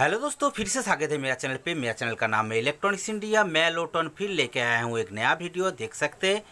hello दोस्तों फिर से स्वागत है मेरा चैनल पे मेरा चैनल का नाम है इलेक्ट्रॉनिक्स इंडिया मैं लोटन फिर लेके आया हूँ एक नया वीडियो देख सकते हैं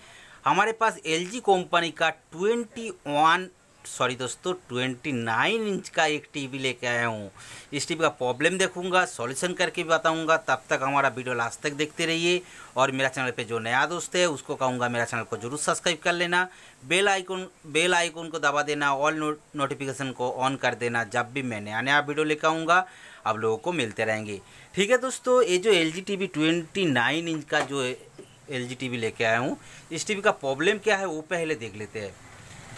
हमारे पास एल कंपनी का ट्वेंटी वन सॉरी दोस्तों 29 इंच का एक टीवी लेके आया हूँ इस टीवी का प्रॉब्लम देखूँगा सॉल्यूशन करके भी बताऊँगा तब तक हमारा वीडियो लास्ट तक देखते रहिए और मेरा चैनल पे जो नया दोस्त है उसको कहूँगा मेरा चैनल को जरूर सब्सक्राइब कर लेना बेल आइकन बेल आइकन को दबा देना ऑल नोटिफिकेशन को ऑन कर देना जब भी मैं नया नया वीडियो लेकर आऊँगा आप लोगों को मिलते रहेंगे ठीक है दोस्तों ये जो L G T V twenty nine inch का जो एल जी टी वी लेके आया हूँ इस टी वी का प्रॉब्लम क्या है वो पहले देख लेते हैं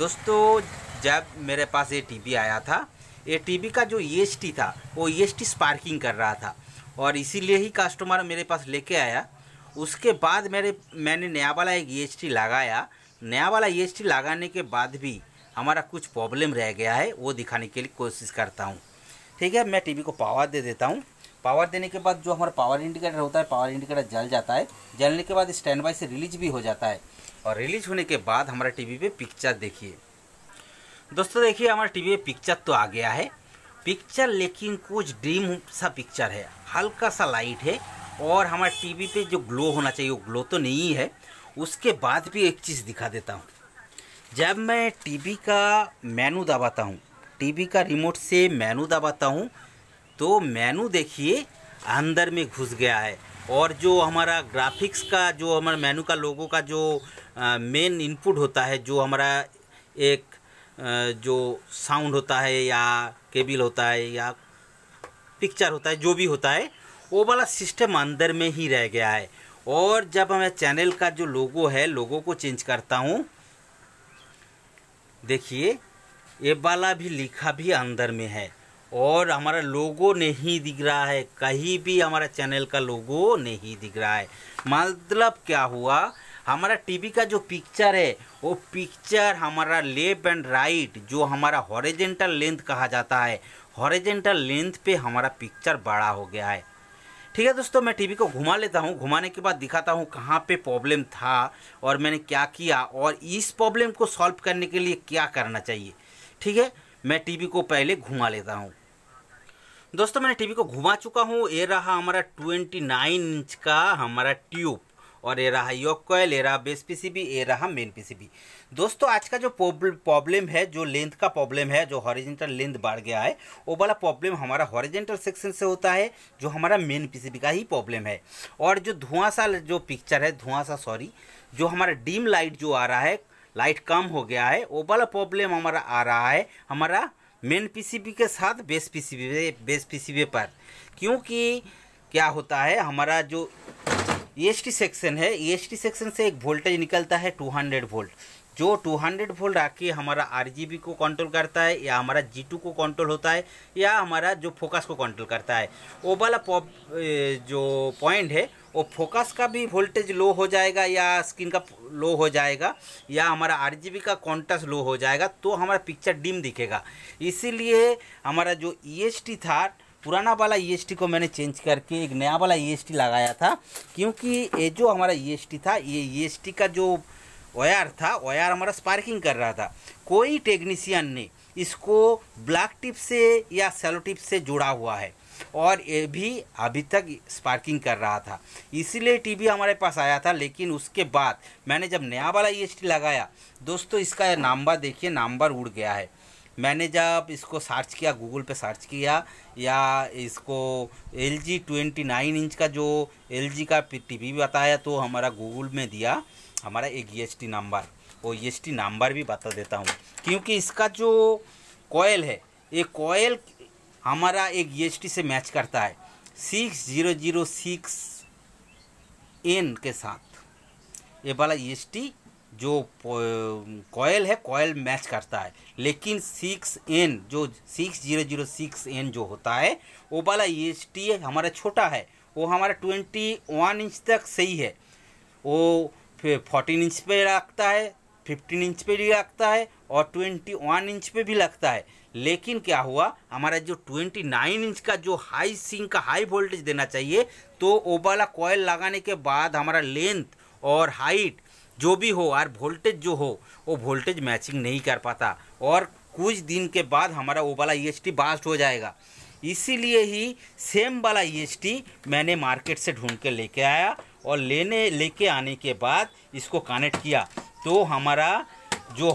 दोस्तों जब मेरे पास ये टीवी आया था ये टीवी का जो ई e था वो ई e स्पार्किंग कर रहा था और इसीलिए ही कस्टमर मेरे पास लेके आया उसके बाद मेरे मैंने नया वाला एक ई e लगाया नया वाला ई लगाने के बाद भी हमारा कुछ प्रॉब्लम रह गया है वो दिखाने के लिए कोशिश करता हूँ ठीक है मैं टीवी को पावर दे देता हूँ पावर देने के बाद जो हमारा पावर इंडिकेटर होता है पावर इंडिकेटर जल जाता है जलने के बाद स्टैंड बाई से रिलीज भी हो जाता है और रिलीज होने के बाद हमारा टी पे पिक्चर देखिए दोस्तों देखिए हमारा टी पे पिक्चर तो आ गया है पिक्चर लेकिन कुछ ड्रीम सा पिक्चर है हल्का सा लाइट है और हमारे टीवी पे जो ग्लो होना चाहिए वो ग्लो तो नहीं है उसके बाद भी एक चीज़ दिखा देता हूँ जब मैं टीवी का मेनू दबाता हूँ टीवी का रिमोट से मेनू दबाता हूँ तो मेनू देखिए अंदर में घुस गया है और जो हमारा ग्राफिक्स का जो हमारा मेनू का लोगों का जो मेन इनपुट होता है जो हमारा एक जो साउंड होता है या केबल होता है या पिक्चर होता है जो भी होता है वो वाला सिस्टम अंदर में ही रह गया है और जब मैं चैनल का जो लोगो है लोगो को चेंज करता हूँ देखिए ये वाला भी लिखा भी अंदर में है और हमारा लोगो नहीं दिख रहा है कहीं भी हमारा चैनल का लोगो नहीं दिख रहा है मतलब क्या हुआ हमारा टीवी का जो पिक्चर है वो पिक्चर हमारा लेफ्ट एंड राइट जो हमारा हॉरिजेंटल लेंथ कहा जाता है हॉरिजेंटल लेंथ पे हमारा पिक्चर बड़ा हो गया है ठीक है दोस्तों मैं टीवी को घुमा लेता हूँ घुमाने के बाद दिखाता हूँ कहाँ पे प्रॉब्लम था और मैंने क्या किया और इस प्रॉब्लम को सॉल्व करने के लिए क्या करना चाहिए ठीक है मैं टीवी को पहले घुमा लेता हूँ दोस्तों मैंने टीवी को घुमा चुका हूँ ये रहा हमारा 29 इंच का हमारा ट्यूब और ये रहा योक कॉयल ये रहा बेस पीसीबी ये रहा मेन पीसीबी दोस्तों आज का जो प्रॉब्लम है जो लेंथ का प्रॉब्लम है जो हॉरिजेंटल लेंथ बढ़ गया है वो वाला प्रॉब्लम हमारा हॉरिजेंटल सेक्शन से होता है जो हमारा मेन पीसीबी का ही प्रॉब्लम है और जो धुआं सा जो पिक्चर है धुआं सा सॉरी जो हमारा डीम लाइट जो आ रहा है लाइट कम हो गया है वो वाला प्रॉब्लम हमारा आ रहा है हमारा मेन पीसीबी के साथ बेस पीसीबी बेस पीसीबी पर क्योंकि क्या होता है हमारा जो ई e सेक्शन है ई e सेक्शन से एक वोल्टेज निकलता है 200 वोल्ट जो 200 वोल्ट आके हमारा आर को कंट्रोल करता है या हमारा जी को कंट्रोल होता है या हमारा जो फोकस को कंट्रोल करता है वो वाला जो पॉइंट है वो फोकस का भी वोल्टेज लो हो जाएगा या स्क्रीन का लो हो जाएगा या हमारा आर का कॉन्ट्रास्ट लो हो जाएगा तो हमारा पिक्चर डिम दिखेगा इसीलिए हमारा जो ई e था पुराना वाला ई e को मैंने चेंज करके एक नया वाला ई e लगाया था क्योंकि ये जो हमारा ई था ये ई का जो वायर था वायर हमारा स्पार्किंग कर रहा था कोई टेक्नीशियन ने इसको ब्लैक टिप से या सेलो टिप से जुड़ा हुआ है और ये भी अभी तक स्पार्किंग कर रहा था इसीलिए टीवी हमारे पास आया था लेकिन उसके बाद मैंने जब नया वाला ई e लगाया दोस्तों इसका नंबर देखिए नंबर उड़ गया है मैंने जब इसको सर्च किया गूगल पे सर्च किया या इसको L G twenty nine inch का जो एल जी का टी वी बताया तो हमारा गूगल में दिया हमारा एक ई नंबर और ई नंबर भी बता देता हूँ क्योंकि इसका जो कोयल है ये कोयल हमारा एक ई e से मैच करता है six zero zero six N के साथ ये वाला ई e जो कोयल है कोयल मैच करता है लेकिन सिक्स एन जो six zero zero six N जो होता है वो वाला ई e हमारा छोटा है वो हमारा ट्वेंटी वन इंच तक सही है वो फोर्टीन इंच पे रखता है फिफ्टीन इंच पे भी रखता है और ट्वेंटी वन इंच पे भी लगता है लेकिन क्या हुआ हमारा जो ट्वेंटी नाइन इंच का जो हाई सिंक का हाई वोल्टेज देना चाहिए तो वाला कॉयल लगाने के बाद हमारा लेंथ और हाइट जो भी हो और वोल्टेज जो हो वो वोल्टेज मैचिंग नहीं कर पाता और कुछ दिन के बाद हमारा वो वाला ई e बास्ट हो जाएगा इसीलिए ही सेम वाला ई e मैंने मार्केट से ढूंढ के लेके आया और लेने लेके आने के बाद इसको कनेक्ट किया तो हमारा जो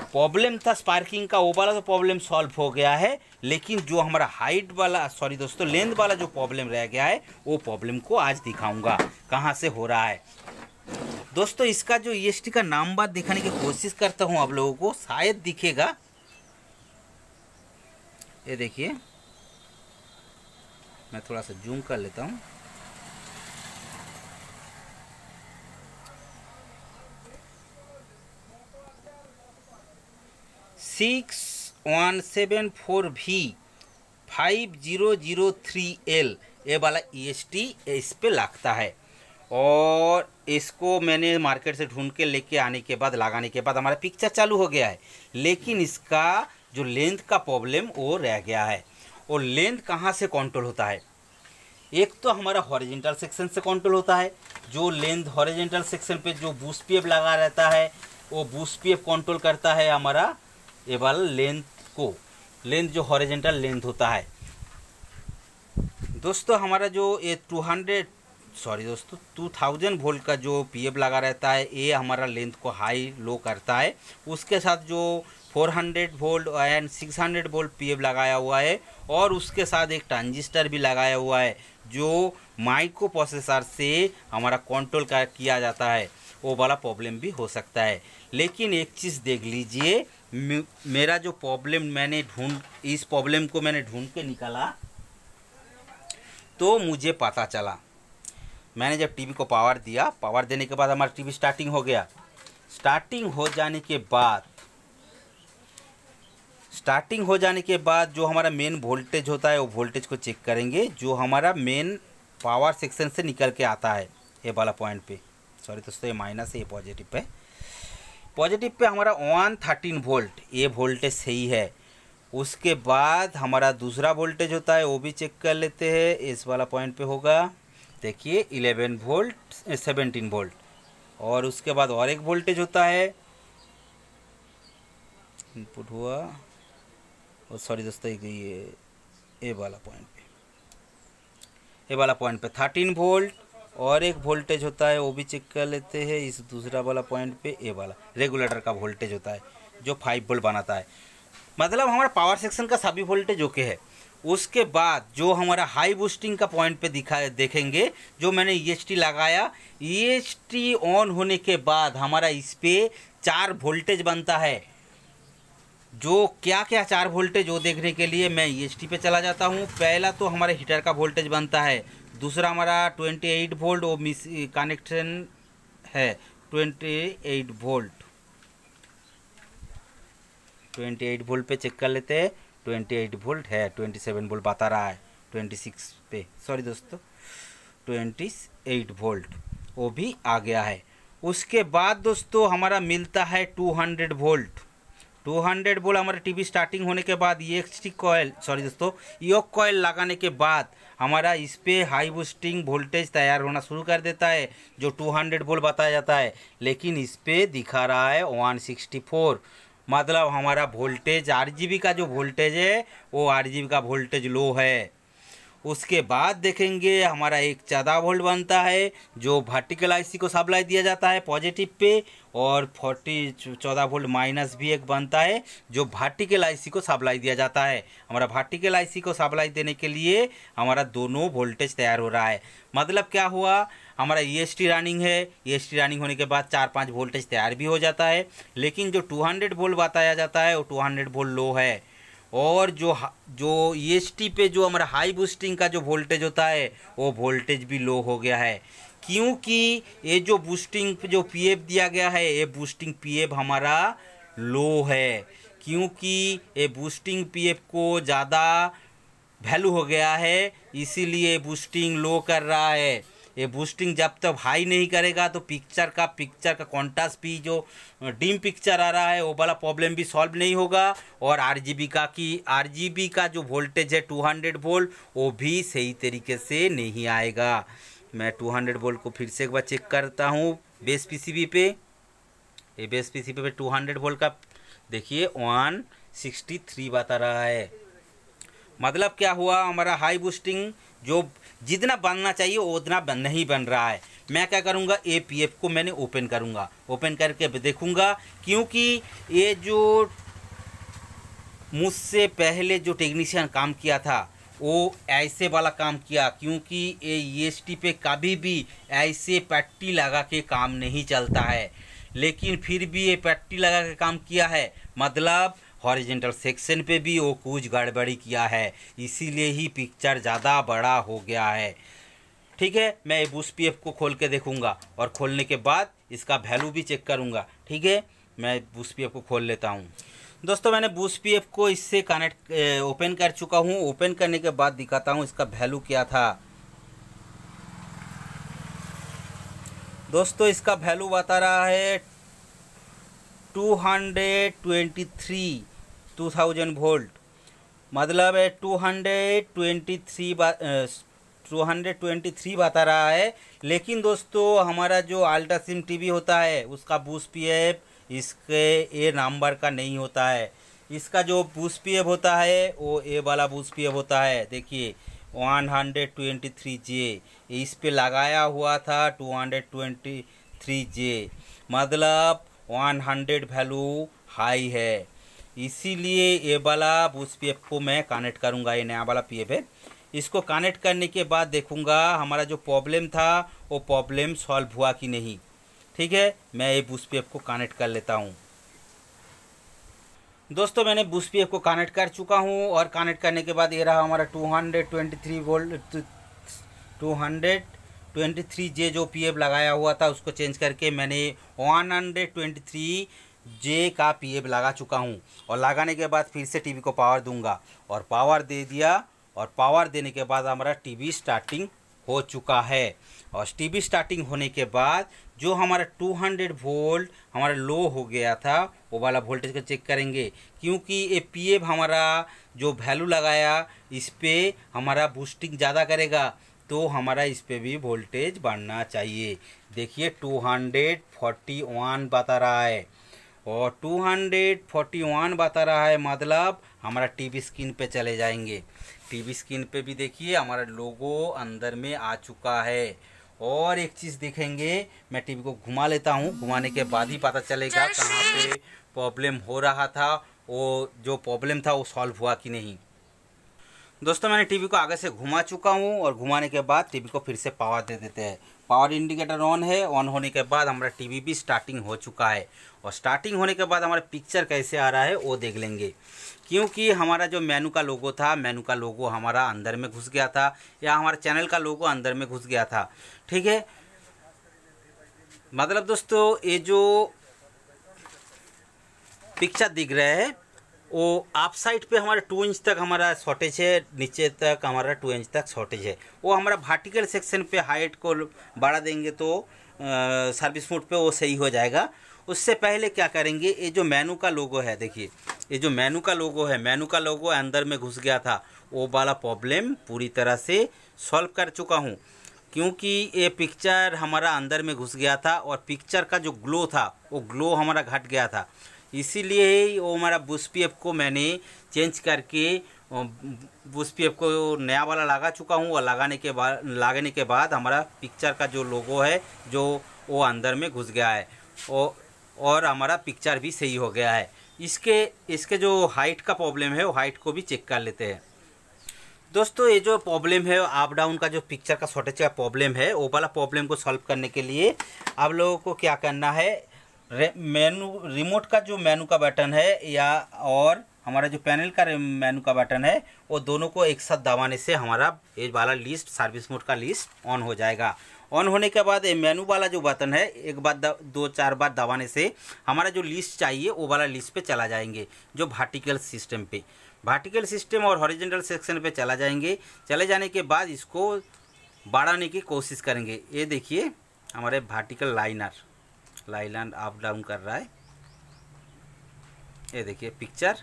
प्रॉब्लम था स्पार्किंग का वो वाला तो प्रॉब्लम सॉल्व हो गया है लेकिन जो हमारा हाइट वाला सॉरी दोस्तों लेंथ वाला जो प्रॉब्लम रह गया है वो प्रॉब्लम को आज दिखाऊंगा कहाँ से हो रहा है दोस्तों इसका जो ई e का नंबर दिखाने की कोशिश करता हूँ आप लोगों को शायद दिखेगा ये देखिए मैं थोड़ा सा जूम कर लेता हूँ सिक्स वन सेवन फोर भी five zero zero three L ये वाला ई एस टी इस पर लगता है और इसको मैंने मार्केट से ढूंढ के लेके आने के बाद लगाने के बाद हमारा पिक्चर चालू हो गया है लेकिन इसका जो लेंथ का प्रॉब्लम वो रह गया है और लेंथ कहाँ से कंट्रोल होता है एक तो हमारा हॉरिजेंटल सेक्शन से कंट्रोल होता है जो लेंथ हॉरिजेंटल सेक्शन पे जो बूस्ट पी लगा रहता है वो बूस्ट पी कंट्रोल करता है हमारा ये वाला लेंथ को लेंथ जो हॉरिजेंटल लेंथ होता है दोस्तों हमारा जो ये टू हंड्रेड सॉरी दोस्तों टू थाउजेंड वोल्ट का जो पीएफ लगा रहता है ये हमारा लेंथ को हाई लो करता है उसके साथ जो 400 वोल्ट एंड 600 वोल्ट पीएफ लगाया हुआ है और उसके साथ एक ट्रांजिस्टर भी लगाया हुआ है जो माइक्रो प्रोसेसर से हमारा कंट्रोल किया जाता है वो वाला प्रॉब्लम भी हो सकता है लेकिन एक चीज़ देख लीजिए मेरा जो प्रॉब्लम मैंने ढूंढ इस प्रॉब्लम को मैंने ढूंढ के निकाला तो मुझे पता चला मैंने जब टीवी को पावर दिया पावर देने के बाद हमारा टीवी स्टार्टिंग हो गया स्टार्टिंग हो जाने के बाद स्टार्टिंग हो जाने के बाद जो हमारा मेन वोल्टेज होता है वो वोल्टेज को चेक करेंगे जो हमारा मेन पावर सेक्शन से निकल के आता है ये वाला पॉइंट पे सॉरी दोस्तों ये माइनस है ये पॉजिटिव पे पॉजिटिव पे हमारा वन थर्टीन वोल्ट ये वोल्टेज सही है उसके बाद हमारा दूसरा वोल्टेज होता है वो भी चेक कर लेते हैं इस वाला पॉइंट पे होगा देखिए इलेवन वोल्ट सेवेंटीन वोल्ट और उसके बाद और एक वोल्टेज होता है इनपुट हुआ और सॉरी दोस्तों ये ए वाला पॉइंट पे ए वाला पॉइंट पे थर्टीन वोल्ट और एक वोल्टेज होता है वो भी चेक कर लेते हैं इस दूसरा वाला पॉइंट पे ए वाला रेगुलेटर का वोल्टेज होता है जो फाइव वोल्ट बनाता है मतलब हमारा पावर सेक्शन का सभी वोल्टेज ओके है उसके बाद जो हमारा हाई बूस्टिंग का पॉइंट पे दिखा देखेंगे जो मैंने ई e लगाया ई e ऑन होने के बाद हमारा इस पर चार वोल्टेज बनता है जो क्या क्या चार वोल्टेज वो देखने के लिए मैं ई e पे चला जाता हूँ पहला तो हमारे हीटर का वोल्टेज बनता है दूसरा हमारा 28 वोल्ट वो मिस कनेक्शन है 28 वोल्ट 28 वोल्ट पे चेक कर लेते हैं 28 वोल्ट है 27 वोल्ट बता रहा है 26 पे सॉरी दोस्तों 28 वोल्ट वो भी आ गया है उसके बाद दोस्तों हमारा मिलता है 200 वोल्ट टू हंड्रेड बोल हमारे टीवी स्टार्टिंग होने के बाद ये एक्सटी कॉयल सॉरी दोस्तों योग कॉयल लगाने के बाद हमारा इस पर हाई बूस्टिंग वोल्टेज तैयार होना शुरू कर देता है जो 200 बोल बताया जाता है लेकिन इस पर दिखा रहा है 164 मतलब हमारा वोल्टेज आर का जो वोल्टेज है वो आर का वोल्टेज लो है उसके बाद देखेंगे हमारा एक चौदह वोल्ट बनता है जो वर्टिकल आईसी को सप्लाई दिया जाता है पॉजिटिव पे और फोर्टी चौदह वोल्ट माइनस भी एक बनता है जो वर्टिकल आईसी को सप्लाई दिया जाता है हमारा वर्टिकल आईसी को सप्लाई देने के लिए हमारा दोनों वोल्टेज तैयार हो रहा है मतलब क्या हुआ हमारा ई एस टी रनिंग है ई एस टी रनिंग होने के बाद चार पाँच वोल्टेज तैयार भी हो जाता है लेकिन जो टू हंड्रेड वोल्ट बताया जाता है वो टू हंड्रेड वोल्ट लो है और जो जो ई e पे जो हमारा हाई बूस्टिंग का जो वोल्टेज होता है वो वोल्टेज भी लो हो गया है क्योंकि ये जो बूस्टिंग जो पीएफ दिया गया है ये बूस्टिंग पीएफ हमारा लो है क्योंकि ये बूस्टिंग पीएफ को ज़्यादा वैल्यू हो गया है इसीलिए बूस्टिंग लो कर रहा है ये बूस्टिंग जब तक हाई नहीं करेगा तो पिक्चर का पिक्चर का कॉन्टास भी जो डीम पिक्चर आ रहा है वो वाला प्रॉब्लम भी सॉल्व नहीं होगा और आर का की आर का जो वोल्टेज है टू वोल्ट वो भी सही तरीके से नहीं आएगा मैं 200 वोल्ट को फिर से एक बार चेक करता हूँ बेस पीसीबी पे ये बेस पीसीबी पे 200 वोल्ट का देखिए थ्री बता रहा है मतलब क्या हुआ हमारा हाई बूस्टिंग जो जितना बनना चाहिए उतना बन नहीं बन रहा है मैं क्या करूँगा ए पी एफ को मैंने ओपन करूँगा ओपन करके देखूँगा क्योंकि ये जो मुझसे पहले जो टेक्नीशियन काम किया था वो ऐसे वाला काम किया क्योंकि ए एस टी पे कभी भी ऐसे पट्टी लगा के काम नहीं चलता है लेकिन फिर भी ये पट्टी लगा के काम किया है मतलब हॉरिजेंटल सेक्शन पे भी वो कुछ गड़बड़ी किया है इसीलिए ही पिक्चर ज़्यादा बड़ा हो गया है ठीक है मैं बूस पी एफ़ को खोल के देखूँगा और खोलने के बाद इसका वैल्यू भी चेक करूँगा ठीक है मैं बूस पी एफ़ को खोल लेता हूँ दोस्तों मैंने बूस पी एफ़ को इससे कनेक्ट ओपन कर चुका हूँ ओपन करने के बाद दिखाता हूँ इसका वैल्यू क्या था दोस्तों इसका वैल्यू बता रहा है two hundred twenty three two thousand volt मतलब है two hundred twenty three two hundred twenty three बता रहा है लेकिन दोस्तों हमारा जो अल्ट्रा सिम टी होता है उसका बूस पी एफ इसके ए नंबर का नहीं होता है इसका जो बूस पी एफ होता है वो ए वाला बूस पी एफ होता है देखिए one hundred twenty three J इस पर लगाया हुआ था two hundred twenty three J मतलब वन हंड्रेड वैल्यू हाई है इसीलिए ये वाला बूस पी को मैं कनेक्ट करूँगा ये नया वाला पी है इसको कनेक्ट करने के बाद देखूँगा हमारा जो प्रॉब्लम था वो प्रॉब्लम सॉल्व हुआ कि नहीं ठीक है मैं ये बूस पी को कनेक्ट कर लेता हूँ दोस्तों मैंने बूस पी को कनेक्ट कर चुका हूँ और कनेक्ट करने के बाद ये रहा हमारा टू वोल्ट 223 जे जो पी लगाया हुआ था उसको चेंज करके मैंने 123 जे का पीएफ लगा चुका हूँ और लगाने के बाद फिर से टीवी को पावर दूंगा और पावर दे दिया और पावर देने के बाद हमारा टीवी स्टार्टिंग हो चुका है और टीवी स्टार्टिंग होने के बाद जो हमारा 200 वोल्ट हमारा लो हो गया था वो वाला वोल्टेज का चेक करेंगे क्योंकि ये पी हमारा जो वैल्यू लगाया इस पर हमारा बूस्टिंग ज़्यादा करेगा तो हमारा इस पर भी वोल्टेज बढ़ना चाहिए देखिए टू बता रहा है और 241 बता रहा है मतलब हमारा टीवी स्क्रीन पे चले जाएंगे टीवी स्क्रीन पे भी देखिए हमारा लोगो अंदर में आ चुका है और एक चीज़ देखेंगे मैं टीवी को घुमा लेता हूँ घुमाने के बाद ही पता चलेगा कहाँ पे प्रॉब्लम हो रहा था वो जो प्रॉब्लम था वो सॉल्व हुआ कि नहीं दोस्तों मैंने टीवी को आगे से घुमा चुका हूँ और घुमाने के बाद टीवी को फिर से पावर दे देते हैं पावर इंडिकेटर ऑन है ऑन होने के बाद हमारा टीवी भी स्टार्टिंग हो चुका है और स्टार्टिंग होने के बाद हमारा पिक्चर कैसे आ रहा है वो देख लेंगे क्योंकि हमारा जो मेनू का लोगो था मेनू का लोगो हमारा अंदर में घुस गया था या हमारा चैनल का लोगो अंदर में घुस गया था ठीक है मतलब दोस्तों ये जो पिक्चर दिख रहे हैं वो आप साइड पे हमारा टू इंच तक हमारा शॉर्टेज है नीचे तक हमारा टू इंच तक शॉर्टेज है वो हमारा वर्टिकल सेक्शन पे हाइट को बढ़ा देंगे तो सर्विस मोड पे वो सही हो जाएगा उससे पहले क्या करेंगे ये जो मेनू का लोगो है देखिए ये जो मेनू का लोगो है मेनू का लोगो अंदर में घुस गया था वो वाला प्रॉब्लम पूरी तरह से सॉल्व कर चुका हूँ क्योंकि ये पिक्चर हमारा अंदर में घुस गया था और पिक्चर का जो ग्लो था वो ग्लो हमारा घट गया था इसीलिए वो हमारा बुश पी एफ को मैंने चेंज करके बुश पी एफ को नया वाला लगा चुका हूँ और लगाने के बाद लगाने के बाद हमारा पिक्चर का जो लोगो है जो वो अंदर में घुस गया है और और हमारा पिक्चर भी सही हो गया है इसके इसके जो हाइट का प्रॉब्लम है वो हाइट को भी चेक कर लेते हैं दोस्तों ये जो प्रॉब्लम है अप डाउन का जो पिक्चर का शॉर्टेज का प्रॉब्लम है वो वाला प्रॉब्लम को सॉल्व करने के लिए आप लोगों को क्या करना है मेनू रिमोट का जो मेनू का बटन है या और हमारा जो पैनल का मेनू का बटन है वो दोनों को एक साथ दबाने से हमारा ये वाला लिस्ट सर्विस मोड का लिस्ट ऑन हो जाएगा ऑन होने के बाद ये मेनू वाला जो बटन है एक बार दो चार बार दबाने से हमारा जो लिस्ट चाहिए वो वाला लिस्ट पे चला जाएंगे जो वर्टिकल सिस्टम पे वर्टिकल सिस्टम और हॉरिजेंटल सेक्शन पे चला जाएंगे चले जाने के बाद इसको बढ़ाने की कोशिश करेंगे ये देखिए हमारे वर्टिकल लाइनर लाइलैंड अप डाउन कर रहा है ये देखिए पिक्चर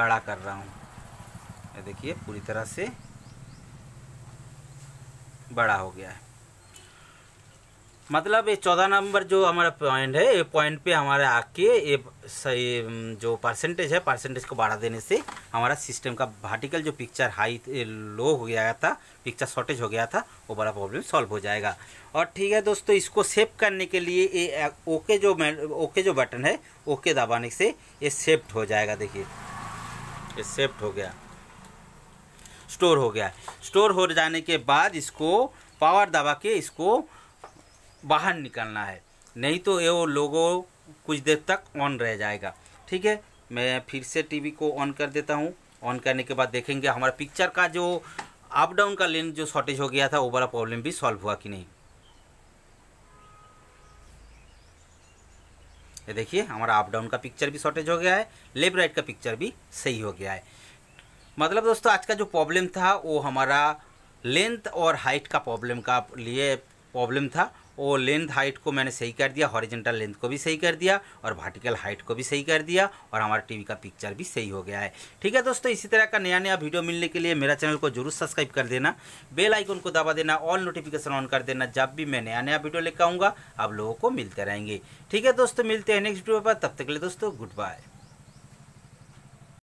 बड़ा कर रहा हूँ ये देखिए पूरी तरह से बड़ा हो गया है मतलब ये चौदह नंबर जो हमारा पॉइंट है ये पॉइंट पे हमारे आके ये जो परसेंटेज है परसेंटेज को बढ़ा देने से हमारा सिस्टम का वर्टिकल जो पिक्चर हाई लो हो गया था पिक्चर शॉर्टेज हो गया था वो बड़ा प्रॉब्लम सॉल्व हो जाएगा और ठीक है दोस्तों इसको सेव करने के लिए ये ओके जो ओके जो बटन है ओके दबाने से ये सेफ्ट हो जाएगा देखिए ये सेफ्ट हो गया स्टोर हो गया स्टोर हो जाने के बाद इसको पावर दबा के इसको बाहर निकलना है नहीं तो ये वो लोगों कुछ देर तक ऑन रह जाएगा ठीक है मैं फिर से टीवी को ऑन कर देता हूँ ऑन करने के बाद देखेंगे हमारा पिक्चर का जो अप डाउन का लेंथ जो शॉर्टेज हो गया था वो वाला प्रॉब्लम भी सॉल्व हुआ कि नहीं ये देखिए हमारा अप डाउन का पिक्चर भी शॉर्टेज हो गया है लेफ्ट राइट का पिक्चर भी सही हो गया है मतलब दोस्तों आज का जो प्रॉब्लम था वो हमारा लेंथ और हाइट का प्रॉब्लम का लिए प्रॉब्लम था वो लेंथ हाइट को मैंने सही कर दिया हॉरिजेंटल लेंथ को भी सही कर दिया और वर्टिकल हाइट को भी सही कर दिया और हमारा टीवी का पिक्चर भी सही हो गया है ठीक है दोस्तों इसी तरह का नया नया वीडियो मिलने के लिए मेरा चैनल को जरूर सब्सक्राइब कर देना बेल आइकन को दबा देना ऑल नोटिफिकेशन ऑन कर देना जब भी मैं नया नया वीडियो लेकर आऊँगा आप लोगों को मिलते रहेंगे ठीक है दोस्तों मिलते हैं नेक्स्ट वीडियो पर तब तक के लिए दोस्तों गुड बाय